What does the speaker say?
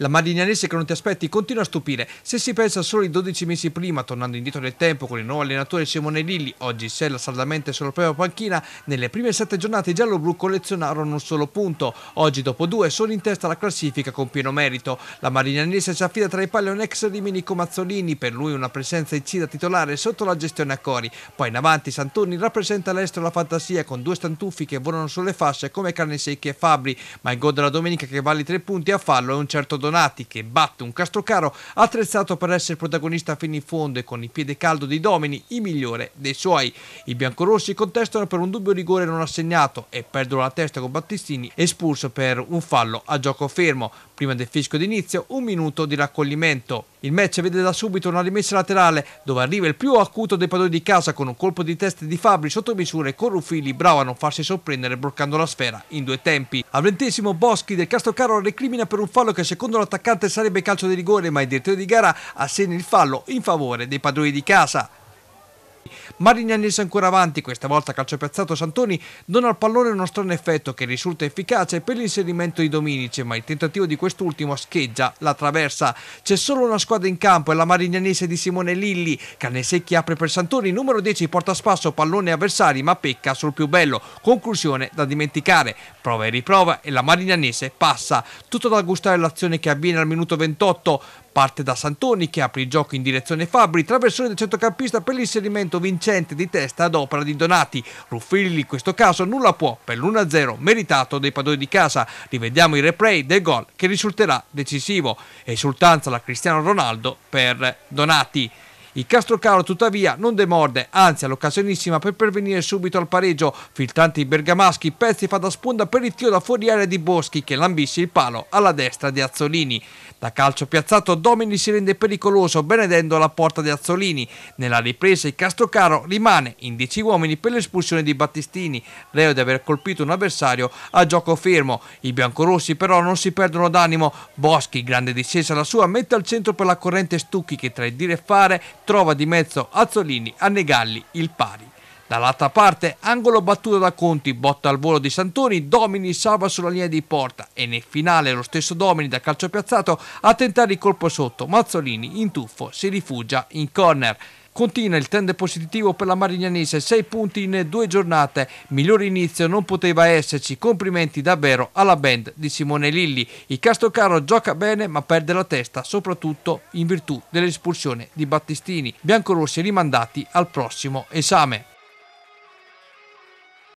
La Marignanese che non ti aspetti continua a stupire. Se si pensa solo i 12 mesi prima, tornando indietro nel tempo con il nuovo allenatore Simone Lilli, oggi Sella saldamente sulla propria panchina, nelle prime sette giornate i giallo-blu collezionarono un solo punto. Oggi dopo due sono in testa alla classifica con pieno merito. La Marignanese si affida tra i pali a un ex Riminico Mazzolini, per lui una presenza incida titolare sotto la gestione a Cori. Poi in avanti Santoni rappresenta l'estero la fantasia con due stantuffi che volano sulle fasce come carne secchi e fabbri, ma il gol della domenica che vale tre punti a fallo è un certo dolore Donati che batte un Castrocaro attrezzato per essere protagonista fino in fondo e con il piede caldo di domini il migliore dei suoi. I biancorossi contestano per un dubbio rigore non assegnato e perdono la testa con Battistini espulso per un fallo a gioco fermo. Prima del fisco d'inizio un minuto di raccoglimento. Il match vede da subito una rimessa laterale dove arriva il più acuto dei padroni di casa con un colpo di testa di Fabri sotto e con Ruffilli bravo a non farsi sorprendere bloccando la sfera in due tempi. Al ventesimo Boschi del Castrocaro recrimina per un fallo che secondo l'attaccante sarebbe calcio di rigore ma il direttore di gara assegna il fallo in favore dei padroni di casa. Marignani è ancora avanti, questa volta calcio Santoni dona al pallone uno strano effetto che risulta efficace per l'inserimento di Dominici, ma il tentativo di quest'ultimo scheggia la traversa. C'è solo una squadra in campo e la Marignanese di Simone Lilli. Canne apre per Santoni, numero 10 porta a spasso pallone avversari ma pecca sul più bello. Conclusione da dimenticare. Prova e riprova e la Marignanese passa. Tutto da gustare l'azione che avviene al minuto 28. Parte da Santoni che apre il gioco in direzione Fabri, traversone del centrocampista per l'inserimento vincente di testa ad opera di Donati. Ruffilli in questo caso nulla può per l'1-0 meritato dei padroni di casa. Rivediamo il replay del gol che risulterà decisivo. Esultanza da Cristiano Ronaldo per Donati. Il Castrocaro tuttavia non demorde, anzi ha l'occasionissima per pervenire subito al pareggio. Filtranti i bergamaschi, pezzi fa da sponda per il tiro da fuori fuoriere di Boschi che lambisce il palo alla destra di Azzolini. Da calcio piazzato Domini si rende pericoloso benedendo la porta di Azzolini. Nella ripresa il Castrocaro rimane in 10 uomini per l'espulsione di Battistini, reo di aver colpito un avversario a gioco fermo. I biancorossi però non si perdono d'animo. Boschi, grande discesa la sua, mette al centro per la corrente Stucchi che tra il dire e fare trova di mezzo Azzolini a Negalli il pari. Dall'altra parte, angolo battuto da Conti, botta al volo di Santoni, Domini salva sulla linea di porta e nel finale lo stesso Domini da calcio piazzato a tentare il colpo sotto. Mazzolini in tuffo si rifugia in corner. Continua il trend positivo per la Marignanese, 6 punti in due giornate, miglior inizio non poteva esserci, complimenti davvero alla band di Simone Lilli. Il Castrocaro gioca bene ma perde la testa, soprattutto in virtù dell'espulsione di Battistini. Biancorossi rimandati al prossimo esame.